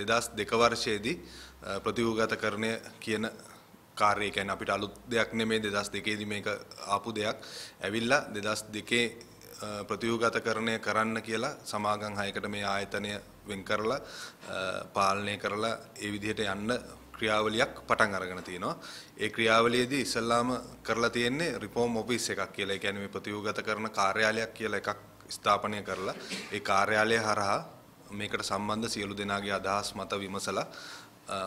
දෙදස් දෙකවර්ෂයේදී ප්‍රතිවූගතකරණය කියන කාර්ය කියන්නේ අපිට අලුත් දෙයක් නෙමේ දෙදස් දෙකේදී මේක ආපු දෙයක් ඇවිල්ලා දෙදස් දෙකේ ප්‍රතිවූගතකරණය කරන්න කියලා සමාගම් හයකට මේ ආයතනය වෙන් කරලා පාලනය කරලා ඒ විදිහට යන්න ක්‍රියාවලියක් පටන් අරගෙන තියෙනවා. ඒ ක්‍රියාවලියේදී ඉස්සල්ලාම කරලා තියෙන්නේ රිෆෝම් ඔෆිස් එකක් කියලා. ඒ කියන්නේ මේ ප්‍රතිවූගතකරණ කාර්යාලයක් කියලා එකක් ස්ථාපනය කරලා ඒ කාර්යාලය හරහා මේකට සම්බන්ධ සියලු දෙනාගේ අදහස් මත විමසලා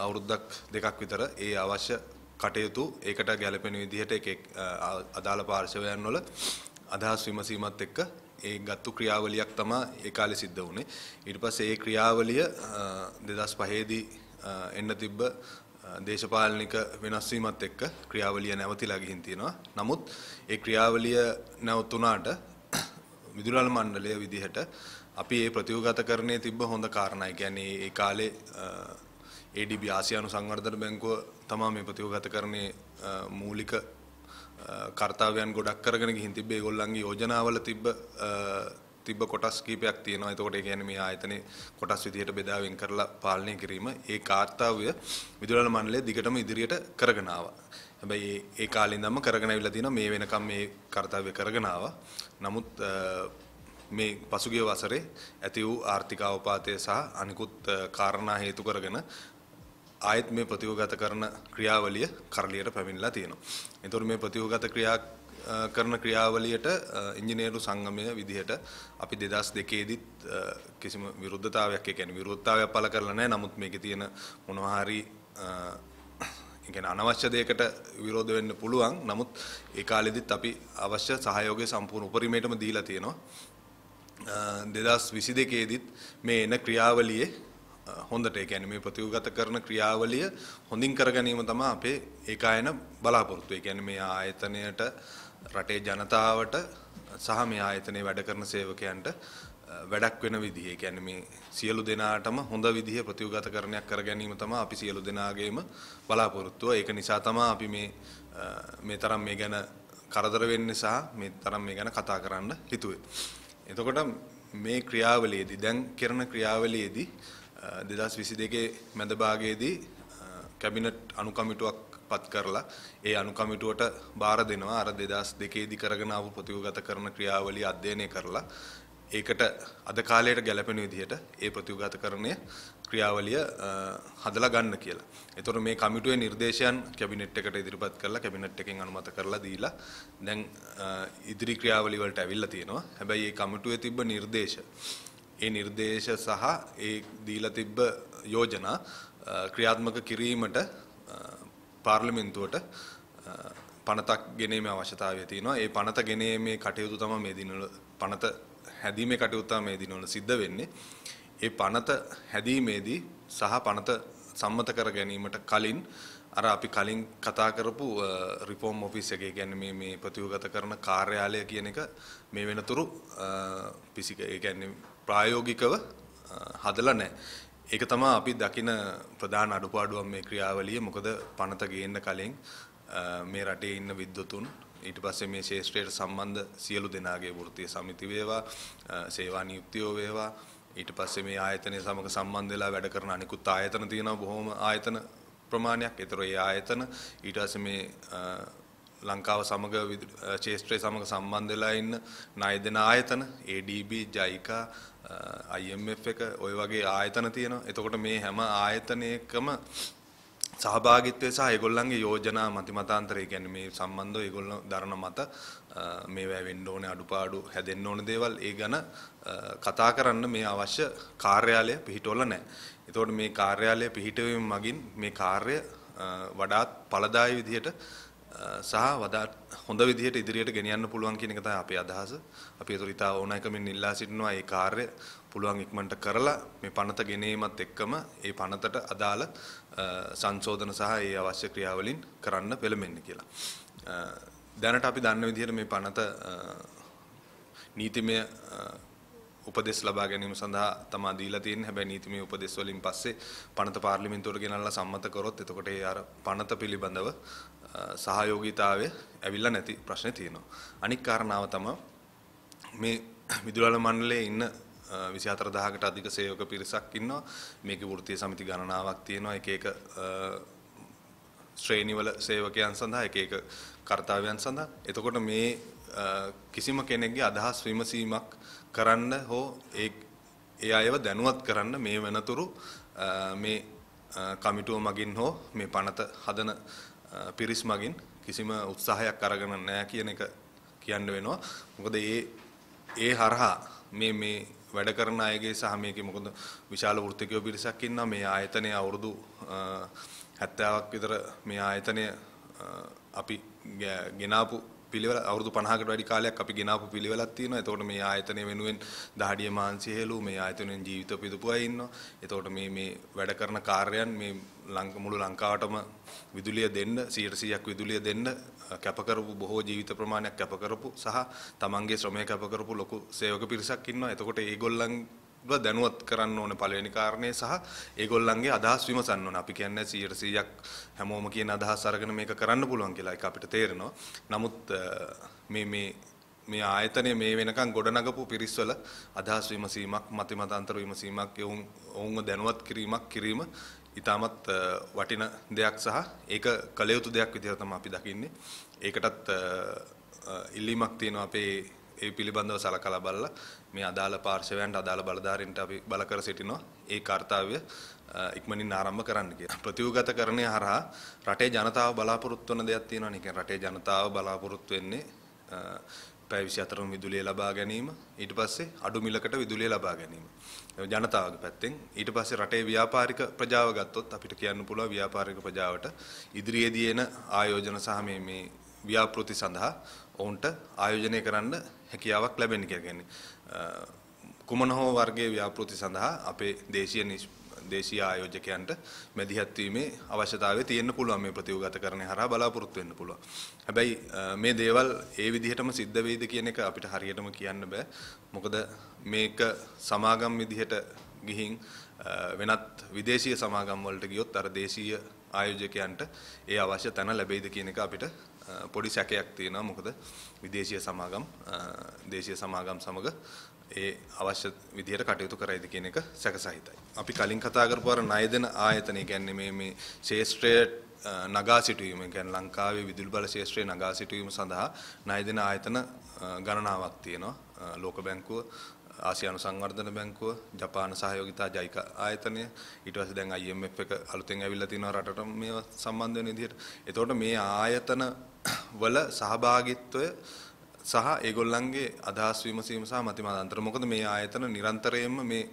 අවුරුද්දක් දෙකක් විතර ඒ අවශ්‍ය කටයුතු ඒකට ගැළපෙන විදිහට එක අදාළ පාර්ශවයන් වල අදහස් විමසීමත් එක්ක ඒ ගත්තු ක්‍රියාවලියක් තමයි ඒ කාලේ සිද්ධ වුනේ. ඊට පස්සේ ඒ ක්‍රියාවලිය 2005 දී එන්න තිබ්බ දේශපාලනික වෙනස් වීමත් එක්ක ක්‍රියාවලිය නැවතිලා ගිහින් තියෙනවා. නමුත් ඒ ක්‍රියාවලිය නැවතුණාට විදුලල් මණ්ඩලය විදිහට අපි ඒ ප්‍රතිවගතකරණය තිබ්බ හොඳ කාරණා. ඒ කියන්නේ ඒ කාලේ ADB ආසියානු සංවර්ධන බැංකුව තමයි මේ ප්‍රතිවගතකරණයේ මූලික කාර්යාවයන් ගොඩක් කරගෙන ගිහින් තිබ්බේ. ඒගොල්ලන්ගේ යෝජනාවල තිබ්බ තිබ්බ කොටස් කීපයක් තියෙනවා. එතකොට ඒ කියන්නේ මේ ආයතනේ කොටස් විදිහට බෙදා වෙන් කරලා පාලනය කිරීම ඒ කාර්යාවය විදුලන මණ්ඩලය දිගටම ඉදිරියට කරගෙන ආවා. හැබැයි ඒ කාලේ ඉඳන්ම කරගෙන අවිලා තිනවා මේ වෙනකම් මේ කාර්යාවය කරගෙන ආවා. නමුත් මේ පසුගිය වසරේ ඇති වූ ආර්ථික අවපාතය සහ අනිකුත් කාරණා හේතු කරගෙන ආයෙත් මේ ප්‍රතිවගත කරන ක්‍රියාවලිය කරලියට පැමිණලා තියෙනවා. එතකොට මේ ප්‍රතිවගත ක්‍රියා කරන ක්‍රියාවලියට ඉංජිනේරු සංගමය විදිහට අපි 2002 දිත් කිසිම විරුද්ධතාවයක් ඒ කියන්නේ විරුද්ධතාවයක් පළ කරලා නැහැ. නමුත් මේකේ තියෙන මොනවා හරි ගැන අනවශ්‍ය දෙයකට විරෝධ වෙන්න පුළුවන්. නමුත් ඒ කාලෙදිත් අපි අවශ්‍ය සහයෝගය සම්පූර්ණ උපරිමයටම දීලා තියෙනවා. දෙදස් විසි දෙකේදීත් මේ එන ක්‍රියාවලියේ හොඳට ඒ කියන්නේ මේ ප්‍රතිවගත කරන ක්‍රියාවලිය හොඳින් කරගැනීම තමයි අපේ ඒකායන බලාපොරොත්තුව. ඒ කියන්නේ මේ ආයතනයට රටේ ජනතාවට සහ මේ ආයතනයේ වැඩ කරන සේවකයන්ට වැඩක් වෙන විදිහ. ඒ කියන්නේ මේ සියලු දෙනාටම හොඳ විදිහ ප්‍රතිවගත කරණයක් කරගැනීම තමයි අපි සියලු දෙනාගේම බලාපොරොත්තුව. ඒක නිසා තමයි අපි මේ මේ තරම් මේ ගැන කරදර වෙන්නේ සහ මේ තරම් මේ ගැන කතා කරන්න හිතුවේ. එතකොට මේ ක්‍රියාවලියේදී දැන් කරන ක්‍රියාවලියේදී 2022 මැද භාගයේදී කැබිනට් අනුකමිටුවක් පත් කරලා ඒ අනුකමිටුවට බාර දෙනවා අර 2002 දී කරගෙන ආපු ප්‍රතිගත කරන ක්‍රියාවලිය අධ්‍යයනය කරලා ඒකට අද කාලයට ගැලපෙන විදිහට ඒ ප්‍රතිඋගතකරණය ක්‍රියාවලිය හදලා ගන්න කියලා. ඒතර මේ කමිටුවේ නිර්දේශයන් කැබිනට් එකට ඉදිරිපත් කරලා කැබිනට් එකෙන් අනුමත කරලා දීලා දැන් ඉදිරි ක්‍රියාවලිය වලට ඇවිල්ලා තියෙනවා. හැබැයි මේ කමිටුවේ තිබ්බ නිර්දේශ ඒ නිර්දේශ සහ ඒ දීලා තිබ්බ යෝජනා ක්‍රියාත්මක කිරීමට පාර්ලිමේන්තුවට පනතක් ගෙනීමේ අවශ්‍යතාවය තියෙනවා. ඒ පනත ගෙනීමේ කටයුතු තමයි මේ දිනවල පනත හැදීමේ කටයුත්තා මේ දිනවල සිද්ධ වෙන්නේ. ඒ පනත හැදීමේදී සහ පනත සම්මත කර ගැනීමට කලින් අර අපි කලින් කතා කරපු රිෆෝම් ඔෆිස් එකේ කියන්නේ මේ මේ ප්‍රතිවගත කරන කාර්යාලය කියන එක මේ වෙනතුරු පිසික ඒ කියන්නේ ප්‍රායෝගිකව හදලා නැහැ. ඒක තමයි අපි දකින ප්‍රධාන අඩුපාඩුවක් මේ ක්‍රියාවලිය. මොකද පනත ගේන්න කලින් මේ රටේ ඉන්න විද්වතුන් ඊට පස්සේ මේ ශේෂ්ත්‍රයට සම්බන්ධ සියලු දෙනාගේ වෘත්තීය සමිති වේවා, සේවා නියුක්තියෝ වේවා. ඊට පස්සේ මේ ආයතනය සමග සම්බන්ධ වෙලා වැඩ කරන අනිකුත් ආයතන තියෙනවා බොහොම ආයතන ප්‍රමාණයක්. ඒතර ඒ ආයතන ඊට පස්සේ මේ ලංකාව සමග චේස්ත්‍රය සමඟ සම්බන්ධලා ඉන්න නය දෙන ආයතන ADB ජයිකා IMF එක ඔය වගේ ආයතන තියෙනවා එතකොට මේ හැම ආයතනයකම සහභාගිත්වය සහ ඒගොල්ලන්ගේ යෝජනා මතිමතාන්තරය කියන්නේ මේ සම්බන්ධව ඒගොල්ලෝ දරන මත මේවා වෙන්න ඕනේ අඩුපාඩු හැදෙන්න ඕනේ දේවල් ඒ ගැන කතා කරන්න මේ අවශ්‍ය කාර්යාලය පිහිටවල නැහැ. ඒතකොට මේ කාර්යාලය පිහිටවීම මගින් මේ කාර්ය වඩාත් ඵලදායී විදිහට සහ වඩාත් හොඳ විදිහට ඉදිරියට ගෙනියන්න පුළුවන් කියන එක තමයි අපේ අදහස. අපි ඒතර ඉතා ඕනෑකමින් ඉල්ලා සිටිනවා මේ කාර්ය පුළුවන් ඉක්මනට කරලා මේ පනත ගෙනීමත් එක්කම ඒ පනතට අදාළ සංශෝධන සහ ඒ අවශ්‍ය ක්‍රියාවලින් කරන්න පෙළඹෙන්න කියලා. දැනට අපි දන්න විදිහට මේ පනත නීතිමය උපදෙස් ලබා ගැනීම සඳහා තමා දීලා තියෙන්නේ. හැබැයි නීතිමය උපදෙස් වලින් පස්සේ පනත පාර්ලිමේන්තුවට ගෙනල්ලා සම්මත කරොත් එතකොට ඒ අර පනත පිළිබඳව සහයෝගීතාවය ඇවිල්ලා නැති ප්‍රශ්නේ තියෙනවා. අනික් කාරණාව තමයි මේ විදුලල මණ්ඩලයේ ඉන්න විසි අතරදාහකට අධික සයෝක පිරිසක් ඉන්නවා මේක වෘතිය සමිති ගණනාවක් තියෙනවා එක එක ශ්‍රේණිවල සේවකයන් සඳහා එක එක කර්තාවයන් සඳහා එතකොට මේ කිසිම කෙනෙක්ගේ අදහස් විමසීමක් කරන්න හෝ ඒ ඒ අයව දැනුවත් කරන්න මේ වෙනතුරු මේ කමිටුව මගින් හෝ මේ පනත හදන පිරිස් මගින් කිසිම උත්සාහයක් අරගෙන නැහැ කියන එක කියන්න වෙනවා. මොකද ඒ ඒ හරහා මේ මේ වැඩ කරන අයගේ සහ මේකේ මොකද විශාල වෘත්තිකයෝ පිරිසක් ඉන්නවා මේ ආයතනය අවුරුදු 70ක් විතර මේ ආයතනය අපි ගෙනාපු පිළිවෙල අවුරුදු 50කට වැඩි කාලයක් අපි ගෙනාපු පිළිවෙලක් තියෙනවා. එතකොට මේ ආයතනය වෙනුවෙන් දහඩිය මාංශය හෙළු මේ ආයතනයෙන් ජීවිත පිදුපු අය ඉන්නවා. එතකොට මේ මේ වැඩ කරන කාර්යයන් මේ ලංක මුළු ලංකාවටම විදුලිය දෙන්න 100%ක් විදුලිය දෙන්න කැප කරපු බොහෝ ජීවිත ප්‍රමාණයක් කැප කරපු සහ තමන්ගේ ශ්‍රමය කැප කරපු ලොකු සේවක පිරිසක් ඉන්නවා. එතකොට ඒගොල්ලන් දැනුවත් කරන්න ඕන පළවෙනි කාරණේ සහ ඒගොල්ලන්ගේ අදහස් විමසන්න ඕන. අපි කියන්නේ 100%ක් හැමෝම කියන අදහස් අරගෙන මේක කරන්න පුළුවන් කියලා ඒක අපිට තේරෙනවා. නමුත් මේ මේ මේ ආයතනය මේ වෙනකන් ගොඩනගපු පිරිස්වල අදහස් විමසීමක් මතිමතාන්තර විමසීමක් යොවුන් ඔවුන්ව දැනුවත් කිරීමක් කිරීම ඉතාමත් වටින දෙයක් සහ ඒක කළ යුතු දෙයක් විදිහට තමයි අපි දකින්නේ. ඒකටත් ඉල්ලීමක් තියෙනවා අපේ ඒ පිළිබඳව සලකලා බලලා මේ අදාළ පාර්ශවයන්ට අදාළ බලධාරීන්ට අපි බල කර සිටිනවා. ඒ කාර්යය ඉක්මනින් ආරම්භ කරන්න කියලා. ප්‍රතිඋගතකරණය හරහා රටේ ජනතාව බලාපොරොත්තු වෙන දෙයක් තියෙනවනේ. කියන්නේ රටේ ජනතාව බලාපොරොත්තු වෙන්නේ පැය 24ම විදුලිය ලබා ගැනීම ඊට පස්සේ අඩු මිලකට විදුලිය ලබා ගැනීම ජනතාවගේ පැත්තෙන් ඊට පස්සේ රටේ ව්‍යාපාරික ප්‍රජාව ගත්තොත් අපිට කියන්න පුළුවන් ව්‍යාපාරික ප්‍රජාවට ඉදිරියේදී එන ආයෝජන සහ මේ ව්‍යාපෘති සඳහා ඔවුන්ට ආයෝජනය කරන්න හැකියාවක් ලැබෙන්නේ කියලා කුමන හෝ වර්ගයේ ව්‍යාපෘති සඳහා අපේ දේශීය දේශීය ආයෝජකයන්ට මැදිහත් වීමේ අවශ්‍යතාවය තියෙන්න පුළුවන් මේ ප්‍රතිවගතකරණය හරහා බලාපොරොත්තු වෙන්න පුළුවන්. හැබැයි මේ දේවල් ඒ විදිහටම සිද්ධ වෙයිද කියන එක අපිට හරියටම කියන්න බෑ. මොකද මේක සමාගම් විදිහට ගිහින් වෙනත් විදේශීය සමාගම් වලට ගියොත් අර දේශීය ආයෝජකයන්ට ඒ අවශ්‍ය තැන ලැබෙයිද කියන එක අපිට පොඩි සැකයක් තියෙනවා මොකද විදේශීය සමාගම් දේශීය සමාගම් සමග ඒ අවශ්‍ය විදිහට කටයුතු කරයිද කියන එක සැකසහිතයි. අපි කලින් කතා කරපු අර ණය දෙන ආයතනය කියන්නේ මේ මේ ශේෂ්ත්‍රයේ නගා සිටුවීම කියන්නේ ලංකාවේ විදුලි බල ශේෂ්ත්‍රයේ නගා සිටුවීම සඳහා ණය දෙන ආයතන ගණනාවක් තියෙනවා. ලෝක බැංකුව, ආසියානු සංවර්ධන බැංකුව, ජපාන සහයෝගිතා ජයිකා ආයතනය, ඊට පස්සේ දැන් IMF එක අලුතෙන් ඇවිල්ලා තිනවා රටට මේව සම්බන්ධ වෙන විදිහට. එතකොට මේ ආයතන වල සහභාගීත්වය සහ ඒගොල්ලන්ගේ අදහස් විමසීම සහ මතිමතාන්තර මොකද මේ ආයතන නිරන්තරයෙන්ම මේ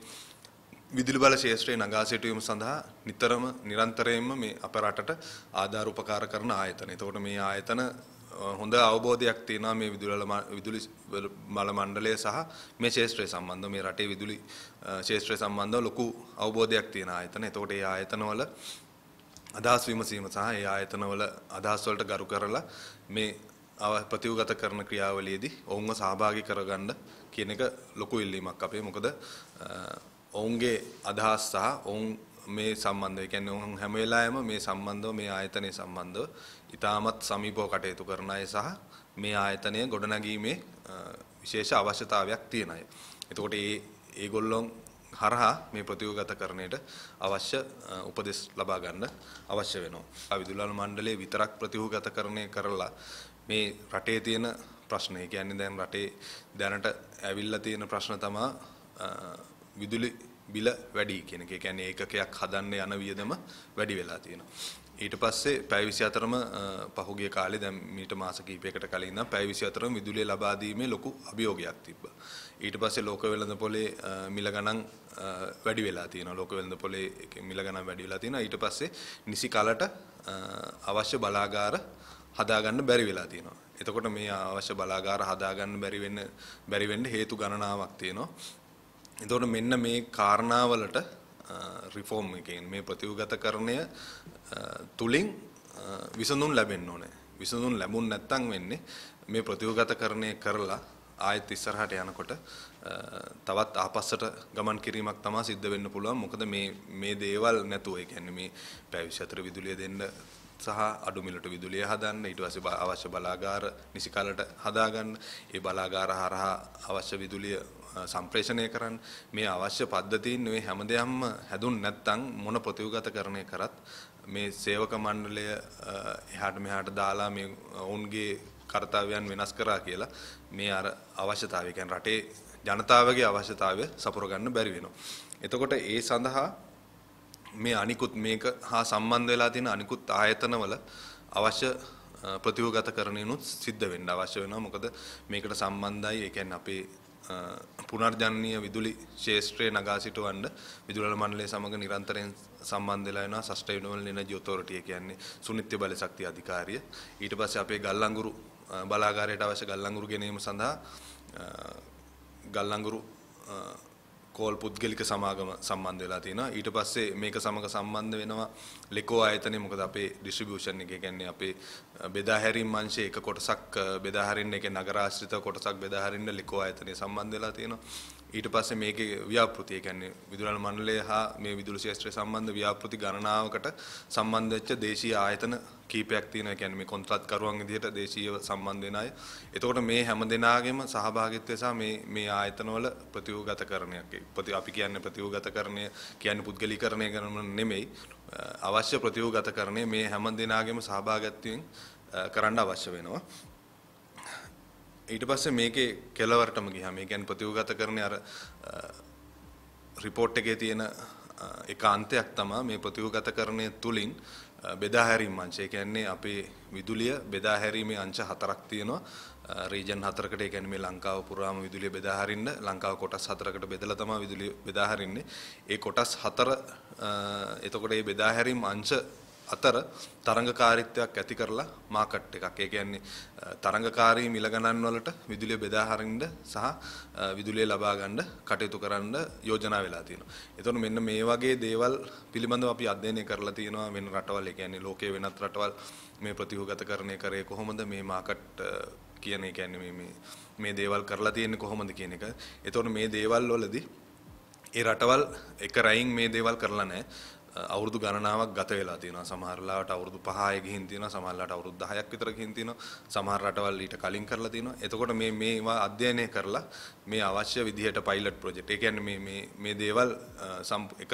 විදුලි බල ශේෂ්ත්‍රයේ නගා සිටුවීම සඳහා නිතරම නිරන්තරයෙන්ම මේ අප රටට ආධාර උපකාර කරන ආයතන. එතකොට මේ ආයතන හොඳ අවබෝධයක් තියෙනවා මේ විදුලි විදුලි බල මණ්ඩලය සහ මේ ශේෂ්ත්‍රය සම්බන්ධව මේ රටේ විදුලි ශේෂ්ත්‍රය සම්බන්ධව ලොකු අවබෝධයක් තියෙන ආයතන. එතකොට මේ ආයතනවල අදහස් විමසීම සහ ඒ ආයතනවල අදහස් වලට ගරු කරලා මේ ප්‍රතිවගත කරන ක්‍රියාවලියේදී ඔවුන්ව සහභාගී කරගන්න කියන එක ලොකු ඉල්ලීමක් අපේ. මොකද ඔවුන්ගේ අදහස් සහ ඔවුන් මේ සම්බන්ධය කියන්නේ ඔවුන් හැම වෙලාවෙම මේ සම්බන්ධව මේ ආයතනයේ සම්බන්ධව ඉතාමත් සමීපව කටයුතු කරන අය සහ මේ ආයතනය ගොඩනැගීමේ විශේෂ අවශ්‍යතාවයක් තියෙන අය. එතකොට ඒ ඒගොල්ලොන් හරහා මේ ප්‍රතිවගතකරණයට අවශ්‍ය උපදෙස් ලබා ගන්න අවශ්‍ය වෙනවා. අවිදුලල් මණ්ඩලයේ විතරක් ප්‍රතිවගතකරණය කරලා මේ රටේ තියෙන ප්‍රශ්න, ඒ කියන්නේ දැන් රටේ දැනට ඇවිල්ලා තියෙන ප්‍රශ්න තමයි විදුලි බිල වැඩි කියන එක. ඒ කියන්නේ ඒකකයක් හදන්න යන වියදම වැඩි වෙලා තියෙනවා. ඊට පස්සේ පැය 24ම පහුගිය කාලේ දැන් මීට මාස කිහිපයකට කලින් ඉඳන් පැය 24ම විදුලිය ලබා දීමේ ලොකු අභියෝගයක් තිබ්බා. ඊට පස්සේ ලෝක වෙළඳ පොලේ මිල ගණන් වැඩි වෙලා තියෙනවා. ලෝක වෙළඳ පොලේ මිල ගණන් වැඩි වෙලා තියෙනවා. ඊට පස්සේ නිසි කලට අවශ්‍ය බලාගාර හදාගන්න බැරි වෙලා තියෙනවා. එතකොට මේ අවශ්‍ය බලාගාර හදාගන්න බැරි වෙන්න බැරි වෙන්න හේතු ගණනාවක් තියෙනවා. එතකොට මෙන්න මේ කාරණාවලට රිෆෝම් එකෙන් මේ ප්‍රතිවගතකරණය තුලින් විසඳුම් ලැබෙන්න ඕනේ. විසඳුම් ලැබුණ නැත්නම් වෙන්නේ මේ ප්‍රතිවගතකරණය කරලා ආයෙත් ඉස්සරහට යනකොට තවත් ආපස්සට ගමන් කිරීමක් තමයි සිද්ධ වෙන්න පුළුවන්. මොකද මේ මේ දේවල් නැතුව ඒ කියන්නේ මේ පැවිසි අතර විදුලිය දෙන්න සහ අඩු මිලට විදුලිය හදන්න ඊට පස්සේ අවශ්‍ය බලාගාර නිසි කාලට හදාගන්න ඒ බලාගාර හරහා අවශ්‍ය විදුලිය සම්ප්‍රේෂණය කරන්න මේ අවශ්‍ය පද්ධතීන් මේ හැම දෙයක්ම හැදුන් නැත්නම් මොන ප්‍රතිව්ගතකරණය කරත් මේ සේවක මණ්ඩලය එහාට මෙහාට දාලා මේ ඔවුන්ගේ කාර්යයන් වෙනස් කරා කියලා මේ අර අවශ්‍යතාවය කියන්නේ රටේ ජනතාවගේ අවශ්‍යතාවය සපුර ගන්න බැරි වෙනවා. එතකොට ඒ සඳහා මේ අනිකුත් මේක හා සම්බන්ධ වෙලා තියෙන අනිකුත් ආයතනවල අවශ්‍ය ප්‍රතිවගතකරණයනුත් සිද්ධ වෙන්න අවශ්‍ය වෙනවා මොකද මේකට සම්බන්ධයි ඒ කියන්නේ අපේ පුනර්ජනනීය විදුලි ක්ෂේත්‍රයේ නගා සිටවන්න විදුලන මණ්ඩලය සමග නිරන්තරයෙන් සම්බන්ධ වෙලා යනවා සස්ටේනබල් එනර්ජි ඔතොරිටිය කියන්නේ සුනිත්‍ය බල ශක්තිය අධිකාරිය. ඊට පස්සේ අපේ ගල්ලංගුරු බලාගාරයට අවශ්‍ය ගල්ලංගුරු ගැනීම සඳහා ගල්ලංගුරු කෝල් පුද්ගලික සමාගම සම්බන්ධ වෙලා තියෙනවා. ඊට පස්සේ මේක සමග සම්බන්ධ වෙනවා ලෙකෝ ආයතනය. මොකද අපේ ඩිස්ට්‍රිබියුෂන් එක කියන්නේ අපේ බෙදා හැරීම් අංශයේ එක කොටසක් බෙදා හරින්න එකේ නගරාශ්‍රිත කොටසක් බෙදා හරින්න ලෙකෝ ආයතනය සම්බන්ධ වෙලා තියෙනවා. ඊට පස්සේ මේකේ ව්‍යාපෘති ඒ කියන්නේ විදුලන මණ්ඩලය හා මේ විදුලි ක්ෂේත්‍රය සම්බන්ධ ව්‍යාපෘති ගණනාවකට සම්බන්ධ වෙච්ච දේශීය ආයතන කීපයක් තියෙනවා. ඒ කියන්නේ මේ කොන්ත්‍රාත් කරුවන් විදිහට දේශීයව සම්බන්ධ වෙන අය. එතකොට මේ හැම දෙනාගේම සහභාගීත්වය සහ මේ මේ ආයතනවල ප්‍රතිව්‍යුහගතකරණයක්. ප්‍රති අපි කියන්නේ ප්‍රතිව්‍යුහගතකරණය කියන්නේ පුද්ගලීකරණය කරන නෙමෙයි. අවශ්‍ය ප්‍රතිව්‍යුහගතකරණය මේ හැම දෙනාගේම සහභාගීත්වයෙන් කරන්න අවශ්‍ය වෙනවා. ඊට පස්සේ මේකේ කෙලවරටම ගියා. මේ කියන්නේ ප්‍රතිවගත කරන්නේ අර report එකේ තියෙන ඒකාන්තයක් තමයි මේ ප්‍රතිවගත කරන්නේ තුලින් බෙදා හැරීම් අංශ. ඒ කියන්නේ අපේ විදුලිය බෙදා හැරීමේ අංශ හතරක් තියෙනවා. රීජන් හතරකට ඒ කියන්නේ මේ ලංකාව පුරාම විදුලිය බෙදා හරින්න ලංකාව කොටස් හතරකට බෙදලා තමයි විදුලිය බෙදා හරින්නේ. ඒ කොටස් හතර එතකොට මේ බෙදා හැරීම් අංශ අතර තරඟකාරීත්වයක් ඇති කරලා මාකට් එකක්. ඒ කියන්නේ තරඟකාරී මිල ගණන් වලට විදුලිය බෙදා හරින්න සහ විදුලිය ලබා ගන්න කටයුතු කරන්න යෝජනා වෙලා තියෙනවා. ඒතකොට මෙන්න මේ වගේ දේවල් පිළිබඳව අපි අධ්‍යයනය කරලා තියෙනවා වෙන රටවල්. ඒ කියන්නේ ලෝකයේ වෙනත් රටවල් මේ ප්‍රතිව්‍යුහගතකරණය කරේ කොහොමද මේ මාකට් කියන ඒ කියන්නේ මේ මේ මේ දේවල් කරලා තියෙන්නේ කොහොමද කියන එක. ඒතකොට මේ දේවල් වලදී ඒ රටවල් එක රැයින් මේ දේවල් කරලා නැහැ. අවුරුදු ගණනාවක් ගත වෙලා තියෙනවා සමහරලාට අවුරුදු 5යි ගිහින් තියෙනවා සමහරලාට අවුරුදු 10ක් විතර ගිහින් තියෙනවා සමහර රටවල් ඊට කලින් කරලා තියෙනවා එතකොට මේ මේවා අධ්‍යයනය කරලා මේ අවශ්‍ය විදිහට පයිලට් ප්‍රොජෙක්ට් ඒ කියන්නේ මේ මේ මේ දේවල් එක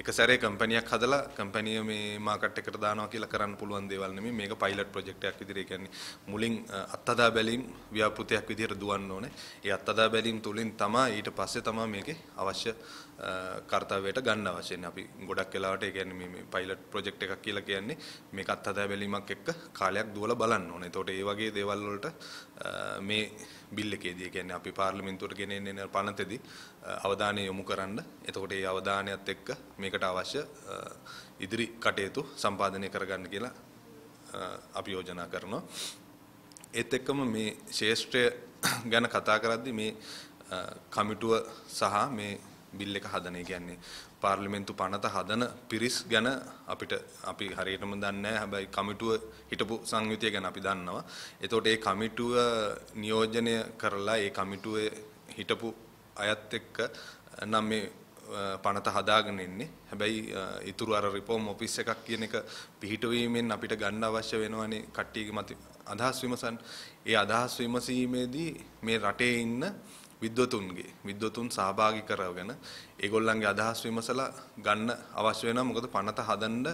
එක සැරේ කම්පැනියක් හදලා කම්පැනිය මේ මාකට් එකට දානවා කියලා කරන්න පුළුවන් දේවල් නෙමෙයි මේක පයිලට් ප්‍රොජෙක්ට් එකක් විදිහට ඒ කියන්නේ මුලින් අත්හදා බැලීම් ව්‍යාපෘතයක් විදිහට දුවන්න ඕනේ. ඒ අත්හදා බැලීම් තුලින් තමයි ඊට පස්සේ තමයි මේකේ අවශ්‍ය කාර්යයට ගන්න අවශ්‍ය අපි ගොඩක් වෙලාවට ඒ කියන්නේ මේ පයිලට් ප්‍රොජෙක්ට් එකක් කියලා කියන්නේ මේක අත්හදා බැලීමක් එක්ක කාලයක් දුවලා බලන්න ඕනේ. ඒතකොට ඒ වගේ දේවල් වලට මේ බිල් එකේදී කියන්නේ අපි පාර්ලිමේන්තුවට ගෙන එන පනතේදී අවධානය යොමු කරන්න. එතකොට ඒ අවධානයත් එක්ක මේකට අවශ්‍ය ඉදිරි කටයුතු සම්පාදනය කරගන්න කියලා අපි යෝජනා කරනවා. ඒත් එක්කම මේ ශේෂ්ත්‍රය ගැන කතා කරද්දී මේ කමිටුව සහ මේ බිල් එක හදන. ඒ කියන්නේ පාර්ලිමේන්තු පනත හදන පිරිස් ගැන අපිට අපි හරියටම දන්නේ හැබැයි කමිටුව හිටපු සංයුතිය ගැන අපි දන්නවා. එතකොට ඒ කමිටුව නියෝජනය කරලා ඒ කමිටුවේ හිටපු අයත් එක්ක නම් මේ පනත හදාගෙන ඉන්නේ. හැබැයි ඊතුරු අර රිෆෝම් ඔෆිස් එකක් කියන එක පිහිටවීමෙන් අපිට ගන්න අවශ්‍ය වෙනවනේ කට්ටියගේ මත අදහස් විමසන්. ඒ අදහස් විමසීමේදී මේ රටේ ඉන්න විද්වතුන්ගේ විද්වතුන් සහභාගි කරගෙන ඒගොල්ලන්ගේ අදහස් විමසලා ගන්න අවශ්‍ය වෙනවා මොකද පනත හදන්න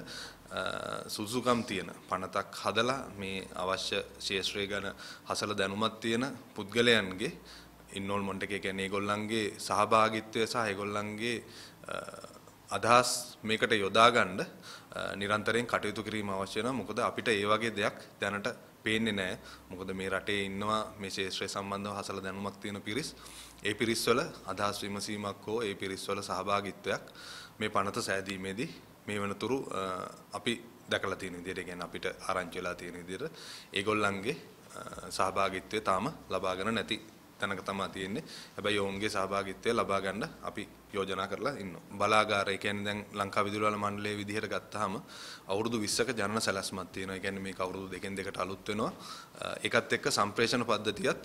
සුසුකම් තියෙන පනතක් හදලා මේ අවශ්‍ය ශේෂ්ත්‍රය ගැන හසල දැනුමක් තියෙන පුද්ගලයන්ගේ ඉන්වෝල්මන්ට් එක කියන්නේ ඒගොල්ලන්ගේ සහභාගීත්වය සහ ඒගොල්ලන්ගේ අදහස් මේකට යොදා ගන්න නිරන්තරයෙන් කටයුතු කිරීම අවශ්‍ය වෙනවා මොකද අපිට ඒ වගේ දෙයක් දැනට පේන්නේ නැහැ. මොකද මේ රටේ ඉන්නවා මේ ශාස්ත්‍රය සම්බන්ධව හසල දැනුමක් තියෙන පිරිස්. ඒ පිරිස්වල අදහස් විමසීමක් හෝ ඒ පිරිස්වල සහභාගීත්වයක් මේ පනත සෑදීමේදී මේ වෙනතුරු අපි දැකලා තියෙන විදිහට කියන්නේ අපිට ආරංචි වෙලා තියෙන විදිහට ඒගොල්ලන්ගේ සහභාගීත්වය තාම ලබාගෙන නැති තැනක තමයි තියෙන්නේ. හැබැයි ඔවුන්ගේ සහභාගීත්වය ලබා ගන්න අපි යෝජනා කරලා ඉන්නවා. බලාගාරය කියන්නේ දැන් ලංකා විදුලිවල මණ්ඩලයේ විදිහට ගත්තාම අවුරුදු 20ක ජනන සැලැස්මක් තියෙනවා. ඒ කියන්නේ මේක අවුරුදු දෙකෙන් දෙකට අලුත් වෙනවා. ඒකත් එක්ක සම්ප්‍රේෂණ පද්ධතියත්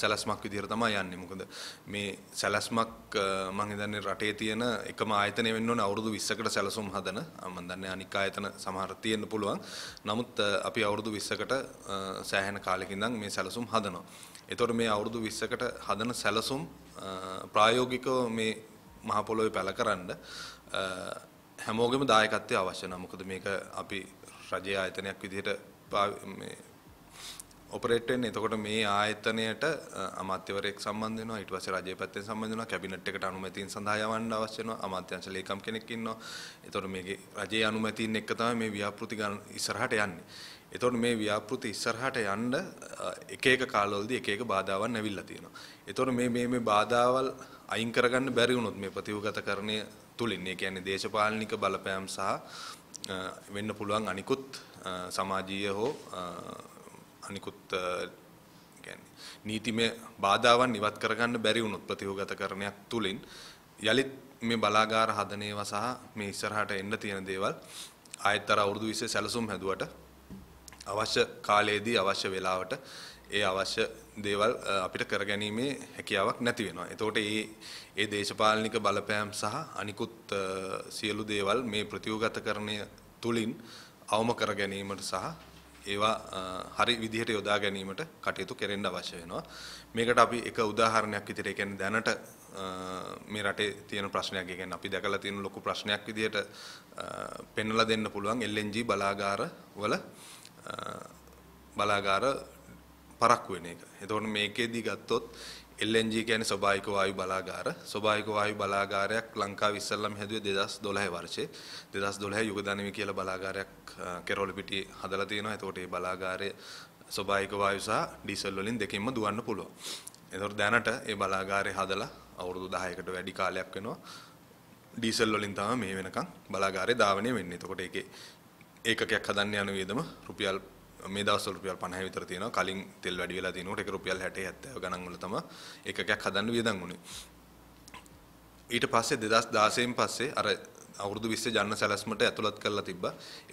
සැලැස්මක් විදිහට තමයි යන්නේ. මොකද මේ සැලැස්මක් මම හිතන්නේ රටේ තියෙන එකම ආයතනය වෙන්න ඕනේ අවුරුදු 20කට සැලසුම් හදන. මම දන්නේ අනික් ආයතන සමහර තියෙන්න පුළුවන්. නමුත් අපි අවුරුදු 20කට සෑහෙන කාලෙක ඉඳන් මේ සැලසුම් හදනවා. ඒතකොට මේ අවුරුදු 20කට හදන සැලසුම් ප්‍රායෝගිකව මේ මහ පොළොවේ පැලකරන්න හැමෝගෙම දායකත්වය අවශ්‍ය නම් මොකද මේක අපි රජයේ ආයතනයක් විදිහට ඔපරේට් වෙන්නේ. එතකොට මේ ආයතනයට අමාත්‍යවරයෙක් සම්බන්ධ වෙනවා. ඊට පස්සේ රජය පැත්තෙන් සම්බන්ධ වෙනවා. කැබිනට් එකට අනුමැතීන් සඳහා යවන්න අවශ්‍ය වෙනවා. අමාත්‍යංශ ලේකම් කෙනෙක් ඉන්නවා. එතකොට මේකේ රජයේ අනුමැතීන් එක්ක තමයි මේ ව්‍යාපෘති ඉස්සරහට යන්නේ. එතකොට මේ ව්‍යාපෘති ඉස්සරහට යන්න එක එක කාලවලදී එක එක බාධාවන් ඇවිල්ලා තියෙනවා. එතකොට මේ මේ මේ බාධාවල් අයින් කරගන්න බැරි වුණොත් මේ ප්‍රතිවගතකරණය තුලින් ඒ කියන්නේ දේශපාලනික බලපෑම් සහ වෙන්න පුළුවන් අනිකුත් සමාජීය හෝ අනිකුත් නීතිමය බාධාවන් ඉවත් කරගන්න බැරි වුණොත් ප්‍රතිවගතකරණයක් තුලින් යලිත් මේ බලාගාර හදන ඒවා සහ මේ ඉස්සරහට එන්න තියෙන දේවල් ආයතර අවුරුදු 20 සැලසුම් හැදුවට අවශ්‍ය කාලයේදී අවශ්‍ය වෙලාවට ඒ අවශ්‍ය දේවල් අපිට කරගැනීමේ හැකියාවක් නැති වෙනවා. එතකොට මේ ඒ දේශපාලනික බලපෑම් සහ අනිකුත් සියලු දේවල් මේ ප්‍රතිවගතකරණය තුලින් අවම කර ගැනීමට සහ ඒවා හරි විදිහට යොදා ගැනීමට කටයුතු කෙරෙන්න අවශ්‍ය වෙනවා. මේකට අපි එක උදාහරණයක් විදිහට කියන්නේ දැනට මේ රටේ තියෙන ප්‍රශ්නයක් කියන්නේ අපි දැකලා තියෙන ලොකු ප්‍රශ්නයක් විදිහට පෙන්වලා දෙන්න පුළුවන් LNG බලාගාර වල බලාගාර පරක්කු වෙන එක. එතකොට මේකෙදි ගත්තොත් LNG කියන්නේ ස්වභාවික වායු බලාගාර. ස්වභාවික වායු බලාගාරයක් ලංකාවේ ඉස්සෙල්ලම හැදුවේ 2012 වර්ෂයේ. 2012 යුගධනවි කියලා බලාගාරයක් කෙරොල් පිටියේ හදලා තියෙනවා. එතකොට මේ බලාගාරය ස්වභාවික වායු සහ ඩීසල් වලින් දෙකෙන්ම දුවන්න පුළුවන්. එතකොට දැනට මේ බලාගාරය හදලා අවුරුදු 10කට වැඩි කාලයක් වෙනවා. ඩීසල් වලින් තමයි මේ වෙනකන් බලාගාරය ධාවනය වෙන්නේ. එතකොට ඒකේ ඒකකයක් හදන්න යන වියදම රුපියල් මේ දවස්වල රුපියල් 50 විතර තියෙනවා. කලින් තෙල් වැඩි වෙලා තිනුට ඒක රුපියල් 60 70 ගණන් වල තමයි ඒකකයක් හදන්න වියදම් වුනේ. ඊට පස්සේ 2016න් පස්සේ අර අවුරුදු 20 ජන්න සැලැස්මට ඇතුළත් කරලා තිබ්බා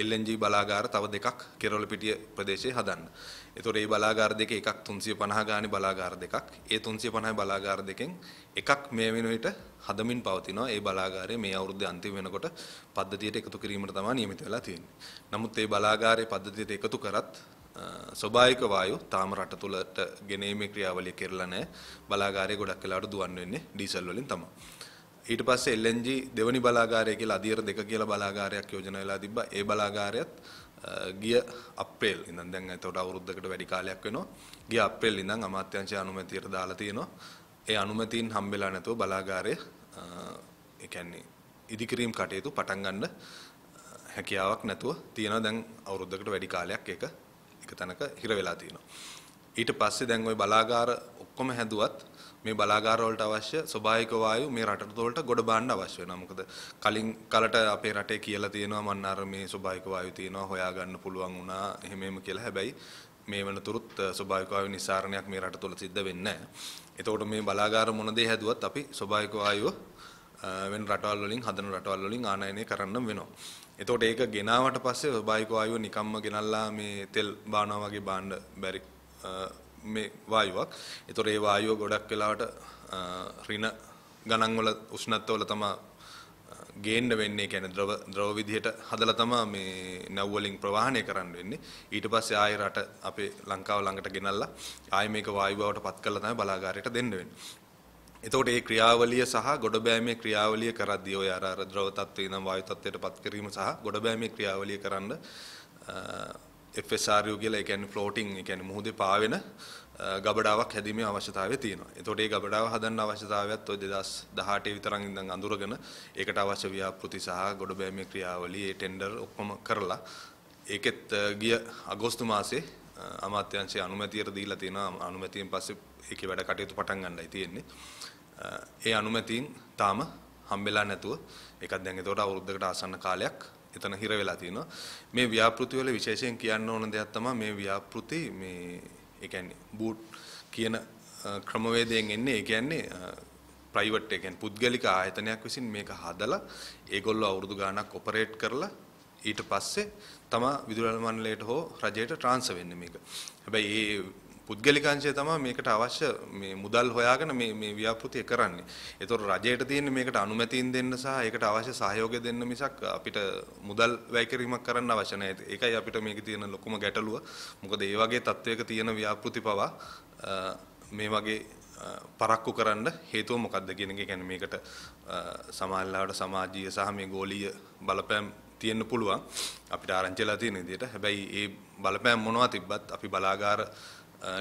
LNG බලාගාර තව දෙකක් කෙරවල පිටිය ප්‍රදේශයේ හදන්න. එතකොට මේ බලාගාර දෙකේ එකක් 350 ගානේ බලාගාර දෙකක්. ඒ 350 බලාගාර දෙකෙන් එකක් මේ වෙනුවට හදමින් පවතිනවා. ඒ බලාගාරය මේ අවුරුද්දේ අන්තිම වෙනකොට පද්ධතියට එකතු කිරීමට තමයි නියමිත වෙලා තියෙන්නේ. නමුත් මේ බලාගාරයේ පද්ධතියට එකතු කරත් ස්වභාවික වායු තාම රට තුලට ගෙනීමේ ක්‍රියාවලිය කෙරලා නැහැ. බලාගාරය ගොඩක් වෙලාට දුවන් වෙන්නේ ඩීසල් වලින් තමයි. ඊට පස්සේ LNG දෙවනි බලාගාරය කියලා අධීර දෙක කියලා බලාගාරයක් යෝජනා වෙලා තිබ්බා. ඒ බලාගාරයත් ගිය අප්‍රේල් ඉඳන් දැන් එතකොට අවුරුද්දකට වැඩි කාලයක් වෙනවා. ගිය අප්‍රේල් ඉඳන් අමාත්‍යාංශය අනුමැතියට දාලා තියෙනවා. ඒ අනුමැතියින් හම්බෙලා නැතුව බලාගාරය ඒ කියන්නේ ඉදිකිරීම් කටයුතු පටන් ගන්න හැකියාවක් නැතුව තියෙනවා. දැන් අවුරුද්දකට වැඩි කාලයක් ඒක එක තැනක හිර වෙලා තියෙනවා. ඊට පස්සේ දැන් ওই බලාගාර ඔක්කොම හැදුවත් මේ බලාගාරවලට අවශ්‍ය ස්වභාවික වායු මේ රටට තොලට ගොඩ බාන්න අවශ්‍ය වෙනවා. මොකද කලින් කලට අපේ රටේ කියලා තියෙනවා මන්න අර මේ ස්වභාවික වායු තියෙනවා හොයාගන්න පුළුවන් වුණා එහෙම එහෙම කියලා. හැබැයි මේ වෙනතුරුත් ස්වභාවික වායු නිස්සාරණයක් මේ රට තුළ සිද්ධ වෙන්නේ නැහැ. එතකොට මේ බලාගාර මොන දේ හැදුවත් අපි ස්වභාවික වායුව වෙන රටවල් වලින් හදන රටවල් වලින් ආනයනය කරන්න වෙනවා. එතකොට ඒක ගෙනාවට පස්සේ ස්වභාවික වායුව නිකම්ම ගෙනල්ලා මේ තෙල් බානවා වගේ බාන්න බැරි මේ වායුවක්. ඒතොර ඒ වායුව ගොඩක් වෙලාවට ඍණ ගණන් වල උෂ්ණත්වවල තමයි ගේන්න වෙන්නේ කියන්නේ ද්‍රව ද්‍රව විදිහට හදලා තමයි මේ නැව් වලින් ප්‍රවාහණය කරන්න වෙන්නේ. ඊට පස්සේ ආයෙ රට අපේ ලංකාව ළඟට ගෙනල්ලා ආයෙ මේක වායු බවට පත් කරලා තමයි බලාගාරයට දෙන්න වෙන්නේ. එතකොට ඒ ක්‍රියාවලිය සහ ගොඩබෑමේ ක්‍රියාවලිය කරද්දී ඔය අර අර ද්‍රව තත්ත්වේ ඉඳන් වායු තත්ත්වයට පත් කිරීම සහ ගොඩබෑමේ ක්‍රියාවලිය කරන්න FSRU කියලා ඒ කියන්නේ floating ඒ කියන්නේ මුහුදේ පාවෙන ගබඩාවක් හැදීමේ අවශ්‍යතාවය තියෙනවා. එතකොට මේ ගබඩාව හදන්න අවශ්‍යතාවයත් ඔය 2018 විතරන් ඉඳන් අඳුරගෙන ඒකට අවශ්‍ය ව්‍යාපෘති සහ ගොඩබෑමේ ක්‍රියාවලිය, ඒ ටෙන්ඩර් ඔක්කොම කරලා ඒකෙත් ගිය අගෝස්තු මාසේ අමාත්‍යංශයේ අනුමැතියට දීලා තියෙනවා. අනුමැතියෙන් පස්සේ ඒකේ වැඩ කටයුතු පටන් ගන්නයි තියෙන්නේ. ඒ අනුමැතියෙන් තාම හම්බෙලා නැතුව ඒකත් දැන් එතකොට අවුරුද්දකට ආසන්න කාලයක් එතන හිර වෙලා තිනවා. මේ ව්‍යාපෘති වල විශේෂයෙන් කියන්න ඕන දෙයක් තමයි මේ ව්‍යාපෘති මේ ඒ කියන්නේ බූට් කියන ක්‍රමවේදයෙන් එන්නේ. ඒ කියන්නේ ප්‍රයිවට් ඒ කියන්නේ පුද්ගලික ආයතනයක් විසින් මේක හදලා ඒගොල්ලෝ අවුරුදු ගාණක් ඔපරේට් කරලා ඊට පස්සේ තමා විදුලි මණ්ඩලයට හෝ රජයට ට්‍රාන්ස්ෆර් වෙන්නේ මේක. හැබැයි ඒ පුද්ගලික අංශය තමයි මේකට අවශ්‍ය මේ මුදල් හොයාගෙන මේ මේ ව්‍යාපෘතිය කරන්නේ. ඒතකොට රජයට තියෙන්නේ මේකට අනුමැතීන් දෙන්න සහ ඒකට අවශ්‍ය සහයෝගය දෙන්න මිසක් අපිට මුදල් වැය කිරීමක් කරන්න අවශ්‍ය නැහැ. ඒකයි අපිට මේකේ තියෙන ලොකුම ගැටලුව. මොකද මේ වගේ තත්වයක තියෙන ව්‍යාපෘති පවා මේ වගේ පරක්කු කරන්න හේතුව මොකක්ද කියන එක කියන්නේ මේකට සමාජලාවට සමාජීය සහ මේ ගෝලීය බලපෑම් තියෙන්න පුළුවන් අපිට ආරංචිලා තියෙන විදිහට. හැබැයි ඒ බලපෑම් මොනවා තිබ්බත් අපි බලාගාර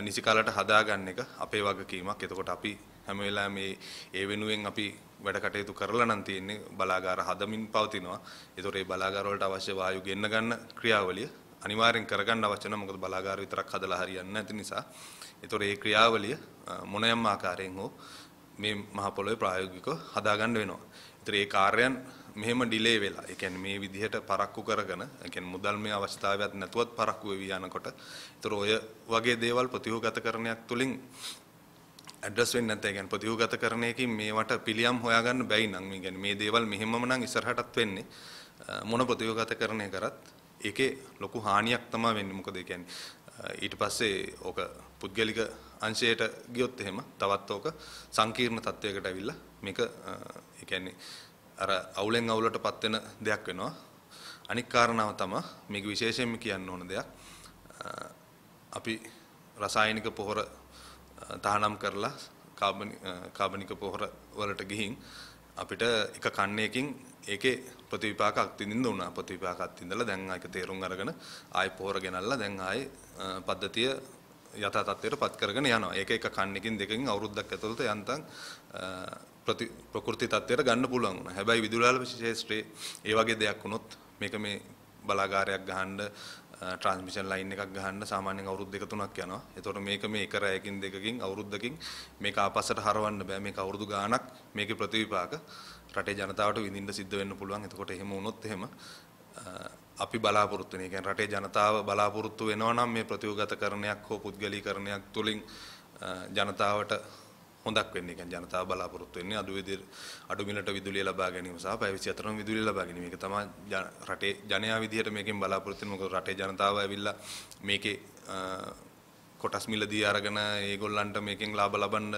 නිසි කාලට හදාගන්න එක අපේ වගකීමක්. එතකොට අපි හැම වෙලාවෙම මේ ඒ වෙනුවෙන් අපි වැඩ කටයුතු කරලා නම් තියෙන්නේ බලාගාර හදමින් පවතිනවා. ඒතකොට ඒ බලාගාර වලට අවශ්‍ය වායු ගෙන්න ගන්න ක්‍රියාවලිය අනිවාර්යෙන් කරගන්න අවශ්‍ය නැහැ. මොකද බලාගාර විතරක් හදලා හරියන්නේ නැති නිසා. ඒතකොට ඒ ක්‍රියාවලිය මොනයම් ආකාරයෙන් හෝ මේ මහ පොළොවේ ප්‍රායෝගිකව හදාගන්න වෙනවා. ඒතර ඒ කාර්යයන් මෙහෙම ඩිලේ වෙලා. ඒ කියන්නේ මේ විදිහට පරක්කු කරගෙන, ඒ කියන්නේ මුදල් මේ අවස්ථාවයත් නැතුවත් පරක්කු වෙවි යනකොට, ඒතර ඔය වගේ දේවල් ප්‍රතිවගතකරණයක් තුලින් ඇඩ්‍රස් වෙන්නේ නැත්නම් ඒ කියන්නේ ප්‍රතිවගතකරණයකින් මේවට පිළියම් හොයාගන්න බැයි නම් මේ කියන්නේ මේ දේවල් මෙහෙමම නම් ඉස්සරහටත් වෙන්නේ. මොන ප්‍රතිවගතකරණය කරත් ඒකේ ලොකු හානියක් තමයි වෙන්නේ. මොකද ඒ කියන්නේ ඊට පස්සේ ඕක පුද්ගලික අංශයට ගියොත් එහෙම තවත් ඕක සංකීර්ණ තත්වයකට ඇවිල්ලා මේක ඒ කියන්නේ අර අවුලෙන් අවුලටපත් වෙන දෙයක් වෙනවා. අනික් කාරණාව තමයි මේක විශේෂයෙන්ම කියන්න ඕන දෙයක්. අපි රසායනික පොහොර තහනම් කරලා කාබනික පොහොර වලට ගිහින් අපිට එක කන්නේකින් ඒකේ ප්‍රතිවිපාක අත්විඳින්න උනා ප්‍රතිවිපාක අත්විඳලා දැන් ආයක තේරුම් අරගෙන ආයෙ පොහොර ගෙනල්ලා දැන් ආයෙ පද්ධතිය යථා තත්ත්වයට පත් කරගෙන යනවා. ඒක එක කන්නකින් දෙකකින් අවුරුද්දක් ඇතුළත යන්තම් ප්‍රකෘති තත්ත්වයට ගන්න පුළුවන් වුණා. හැබැයි විදුලාල ශේෂ්ත්‍රයේ ඒ වගේ දෙයක් වුණොත් මේක මේ බලාගාරයක් ගහන්න ට්‍රන්ස්මිෂන් ලයින් එකක් ගහන්න සාමාන්‍යයෙන් අවුරුදු දෙක තුනක් යනවා. එතකොට මේක මේ එක රැයකින් දෙකකින් අවුරුද්දකින් මේක ආපස්සට හරවන්න බෑ. මේක අවුරුදු ගාණක් මේකේ ප්‍රතිවිපාක රටේ ජනතාවට විඳින්න සිද්ධ වෙන්න පුළුවන්. එතකොට එහෙම වුණොත් එහෙම අපි බලාපොරොත්තු වෙන. ඒ කියන්නේ රටේ ජනතාව බලාපොරොත්තු වෙනවා නම් මේ ප්‍රතිවගතකරණයක් හෝ පුද්ගලීකරණයක් තුලින් ජනතාවට හොඳක් වෙන්නේ කියන්නේ ජනතාව බලාපොරොත්තු වෙන්නේ අඩු අඩු මිලට විදුලිය ලබා ගැනීම සහ පැය 24 ම විදුලිය ලබා ගැනීම. ඒක තමයි රටේ ජනයා විදිහට මේකෙන් බලාපොරොත්තු වෙන්නේ. මොකද රටේ ජනතාව ඇවිල්ලා මේකේ කොටස් මිලදී අරගෙන ඒගොල්ලන්ට මේකෙන් ලාභ ලබන්න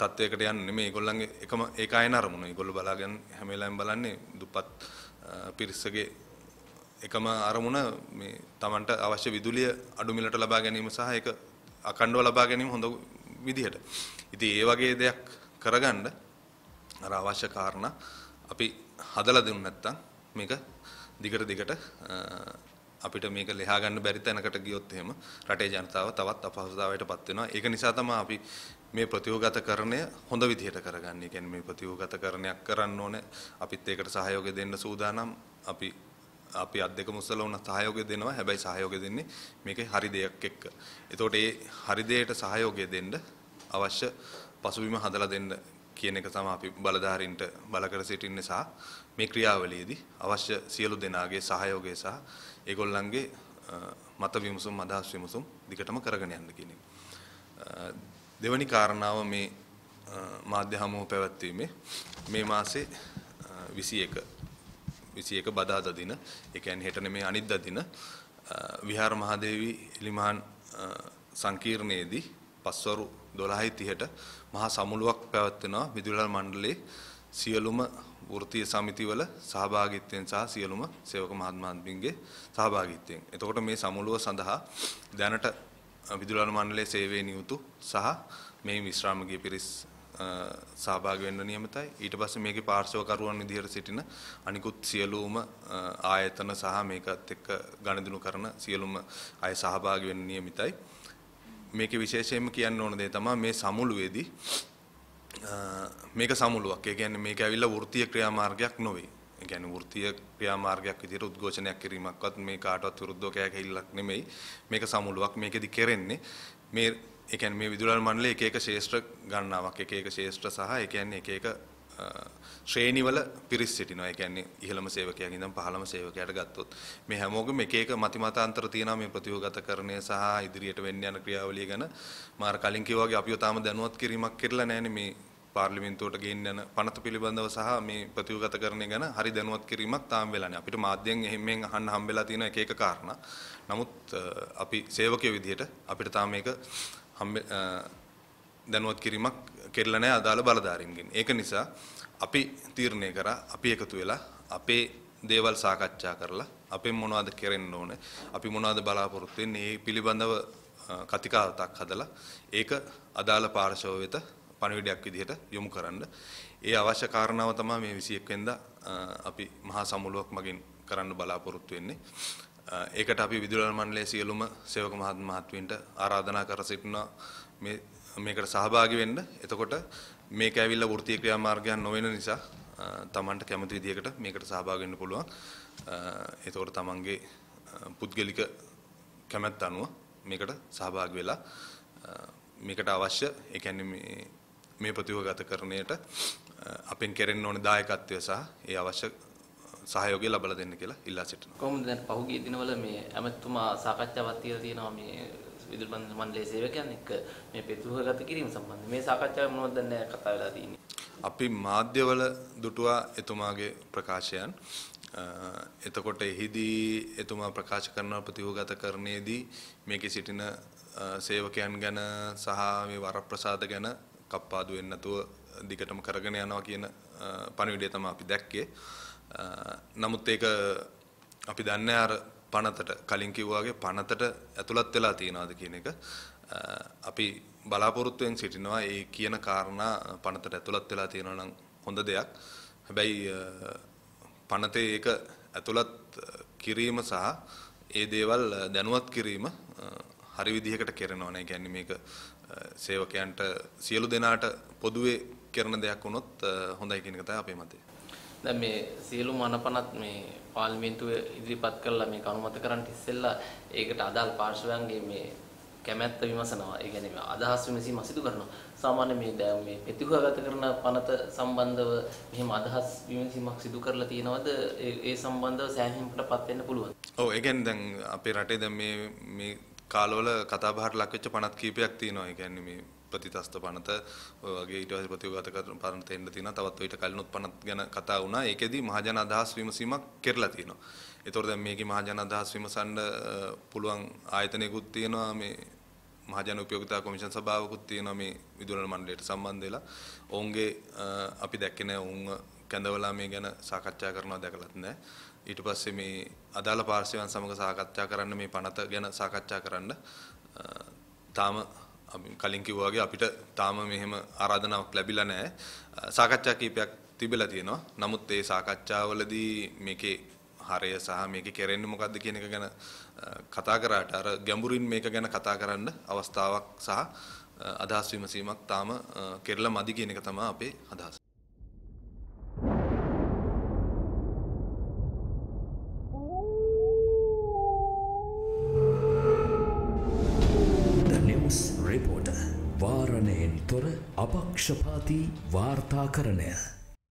තත්වයකට යන්නේ නෙමෙයි. ඒගොල්ලන්ගේ එකම ඒකායන අරමුණ. ඒගොල්ලෝ බලාගෙන හැම වෙලාවෙම බලන්නේ දුප්පත් පිරිසගේ එකම අරමුණ මේ Tamanට අවශ්‍ය විදුලිය අඩු මිලට ලබා ගැනීම සහ ඒක අකණ්ඩව ලබා ගැනීම හොඳ විදිහට. ඉතින් ඒ වගේ දෙයක් කරගන්න අර අවශ්‍ය කාරණා අපි හදලා දෙන්න නැත්නම් මේක දිගට දිගට අපිට මේක ලෙහා ගන්න බැරි තැනකට ගියොත් එහෙම රටේ ජනතාව තවත් අපහසුතාවයකටපත් වෙනවා. ඒක නිසා තමයි අපි මේ ප්‍රතිෝගතකරණය හොඳ විදිහට කරගන්නේ. කියන්නේ මේ ප්‍රතිෝගතකරණයක් කරන්න ඕනේ. අපිත් ඒකට සහයෝගය දෙන්න සූදානම්. අපි අපි අත් දෙක මුස්සලා වුණා සහයෝගය දෙනවා. හැබැයි සහයෝගය දෙන්නේ මේකේ හරි දෙයක් එක්ක. එතකොට ඒ හරි දෙයට සහයෝගය දෙන්න අවශ්‍ය පසුබිම හදලා දෙන්න කියන එක තමයි අපි බලධාරීන්ට බල කර සිටින්නේ සහ මේ ක්‍රියාවලියේදී අවශ්‍ය සියලු දෙනාගේ සහයෝගය සහ ඒගොල්ලන්ගේ මත විමසුම් අදහස් විමසුම් දිගටම කරගෙන යන්න කියන එක. දෙවැනි කාරණාව මේ මාධ්‍ය හමුව පැවැත්වීමේ මේ මාසේ 21 21 බදාදා දින, ඒ කියන්නේ හෙට නෙමෙයි අනිද්දා දින විහාර මහදේවි එලිමහන් සංකීර්ණයේදී පස්වරු 12:30ට මහා සමුළුවක් පැවැත්වෙනවා විදුලල් මණ්ඩලයේ සියලුම වෘත්තීය සමිතිවල සහභාගීත්වයෙන් සහ සියලුම සේවක මහත්මාත්මින්ගේ සහභාගීත්වයෙන්. එතකොට මේ සමුළුව සඳහා දැනට විදුලන මණ්ඩලයේ සේවයේ නියුතු සහ මේ විශ්‍රාමගිය පිරිස් සහභාගී වෙන්න නියමිතයි. ඊට පස්සේ මේකේ පාර්ශවකරුවන් විදිහට සිටින අනිකුත් සියලුම ආයතන සහ මේකත් එක්ක ගණඳුණු කරන සියලුම අය සහභාගී වෙන්න නියමිතයි. මේකේ විශේෂයෙන්ම කියන්න ඕන දේ තමයි මේ සමුළුවේදී මේක සමුළුවක්. ඒ කියන්නේ මේක ඇවිල්ලා වෘත්තීය ක්‍රියාමාර්ගයක් නොවේ. ඒ කියන්නේ වෘත්තීය ක්‍රියාමාර්ගයක් විදිහට උද්ඝෝෂණයක් කිරීමක්වත් මේ කාටවත් විරුද්ධව කෑකහිල්ලක් නෙමෙයි. මේක සමුළුවක්. මේකෙදි කෙරෙන්නේ මේ ඒ කියන්නේ මේ විදුලන් මණ්ඩලයේ එක එක ශේෂ්ත්‍ර ගණනාවක් එක එක ශේෂ්ත්‍ර සහ ඒ කියන්නේ එක එක ශ්‍රේණිවල පිරිස් සිටිනවා. ඒ කියන්නේ ඉහළම සේවකයාගෙන් ඉඳන් පහළම සේවකයාට ගත්තොත් මේ හැමෝගෙම එක එක මතිමතාන්තර තියෙනවා මේ ප්‍රතිවගතකරණය සහ ඉදිරියට වෙන්න යන ක්‍රියාවලිය ගැන. මාර කලින් කිව්වා වගේ අපිව තාම දැනුවත් කිරීමක් කරලා නැහැනේ මේ පාර්ලිමේන්තුවට ගේන්න යන පනත පිළිබඳව සහ මේ ප්‍රතිවගතකරණය ගැන හරි දැනුවත් කිරීමක් තාම වෙලා නැහැ. අපිට මාධ්‍යයෙන් එහෙම මෙන් අහන්න හම්බෙලා තියෙන එක එක කාරණා. නමුත් අපි සේවකයෝ විදිහට අපිට තාම මේක හම්බ දැනුවත් කිරීමක් කෙරලා නැහැ අදාළ බලධාරීන්ගෙන්. ඒක නිසා අපි තීරණය කරා අපි එකතු වෙලා අපේ දේවල් සාකච්ඡා කරලා අපෙන් මොනවද කරෙන්න ඕනේ අපි මොනවද බලාපොරොත්තු වෙන්නේ මේ පිළිබඳව කතිකාවතක් හදලා ඒක අදාළ පාර්ශව වෙත පණිවිඩයක් විදිහට යොමු කරන්න. ඒ අවශ්‍ය කාරණාව තමයි මේ 21 වෙනිදා අපි මහා සමුළුවක් මගින් කරන්න බලාපොරොත්තු වෙන්නේ. ඒකට අපි විදුලන මණ්ඩලයේ සියලුම සේවක මහත් මහත්වීන්ට ආරාධනා කර සිටිනවා මේ මේකට සහභාගි වෙන්න. එතකොට මේක ඇවිල්ලා වෘත්තීය ක්‍රියාමාර්ගයක් නොවන නිසා තමන්ට කැමති විදිහකට මේකට සහභාගි වෙන්න පුළුවන්. එතකොට තමන්ගේ පුද්ගලික කැමැත්ත අනුව මේකට සහභාගි වෙලා මේකට අවශ්‍ය ඒ කියන්නේ මේ මේ ප්‍රතිවගතකරණයට අපෙන් කෙරෙන්න ඕන දායකත්වය සහ ඒ අවශ්‍ය සහයෝගය ලබලා දෙන්න කියලා ඉල්ලා සිටිනවා. කොහොමද දැන් පහුගිය දිනවල මේ ඇමතුමා සාකච්ඡාවක් තියලා තියෙනවා මේ විදුලි බන්ධන මණ්ඩලයේ සේවකයන් එක්ක මේ පෙතුහගත කිරීම සම්බන්ධ මේ සාකච්ඡාව මොනවද දැන් කතා වෙලා තියෙන්නේ? අපි මාධ්‍යවල දුටුවා එතුමාගේ ප්‍රකාශයන්. එතකොට එහිදී එතුමා ප්‍රකාශ කරන ප්‍රතිවගත කරණයේදී මේකේ සිටින සේවකයන් ගැන සහ මේ වරප්‍රසාද ගැන කප්පාදු වෙන්නේ නැතුව දිගටම කරගෙන යනවා කියන පණිවිඩය තමයි අපි දැක්කේ. නමුත් ඒක අපි දන්නේ අර පනතට කලින් කිව්වාගේ පනතට ඇතුළත් වෙලා තියෙනවද කියන එක අපි බලාපොරොත්තුවෙන් සිටිනවා ඒ කියන කාරණා පනතට ඇතුළත් වෙලා තියෙනවා නම් හොඳ දෙයක්. හැබැයි පනතේ ඒක ඇතුළත් කිරීම සහ ඒ දේවල් දැනුවත් කිරීම හරි විදිහකට කරනවා නේ. කියන්නේ මේක සේවකයන්ට සියලු දෙනාට පොදුවේ කරන දෙයක් වුණොත් හොඳයි කියන එක තමයි අපේ මතය. දැන් මේ සියලු මනපනත් මේ පාර්ලිමේන්තුව ඉදිරිපත් කරලා මේක අනුමත කරන්න ඉස්සෙල්ලා ඒකට අදාළ පාර්ශවයන්ගේ මේ කැමැත්ත විමසනවා. ඒ කියන්නේ අදහස් විමසීම සිදු කරනවා. සාමාන්‍ය මේ දැන් මේ ප්‍රතිගත කරන පනත සම්බන්ධව මෙහෙම අදහස් විමසීමක් සිදු කරලා තියෙනවද? ඒ සම්බන්ධව සෑහීමකටපත් වෙන්න පුළුවන්. ඔව් ඒ කියන්නේ දැන් අපේ රටේ දැන් මේ මේ කාලවල කතාබහට ලක් වෙච්ච පනත් කීපයක් තියෙනවා. ඒ කියන්නේ මේ ප්‍රතිතස්ත පනත ඔය වගේ ඊට පස්සේ ප්‍රතිගත කරන පනත එන්න තියෙනවා. තවත් ඊට කලිනුත් පනත් ගැන කතා වුණා. ඒකෙදි මහජන අදහස් විමසීමක් කරලා තියෙනවා. ඒතකොට දැන් මේකේ මහජන අදහස් විමසන්න පුළුවන් ආයතනයකුත් තියෙනවා මේ මහජන උපයෝගිතා කොමිෂන් සභාවකුත් තියෙනවා මේ විදුලන මණ්ඩලයට සම්බන්ධ වෙලා. ඔවුන්ගේ අපි දැක්කේ නැහැ ඔවුන් කැඳවලා මේ ගැන සාකච්ඡා කරනවා දැකලත් නැහැ. ඊට පස්සේ මේ අදාළ පාර්ශ්වයන් සමග සාකච්ඡා කරන්න මේ පනත ගැන සාකච්ඡා කරන්න තාම අපි කලින් කිව්වා වගේ අපිට තාම මෙහෙම ආරාධනාවක් ලැබිලා නැහැ. සාකච්ඡා කීපයක් තිබිලා තියෙනවා. නමුත් ඒ සාකච්ඡාවලදී මේකේ හරය සහ මේක කෙරෙන්නේ මොකද්ද කියන එක ගැන කතා කරාට අර ගැඹුරින් මේක ගැන කතා කරන්න අවස්ථාවක් සහ අදහස් විමසීමක් තාම කෙරලා මදි කියන එක තමයි අපේ අදහස. අපක්ෂපාති වාර්තාකරණය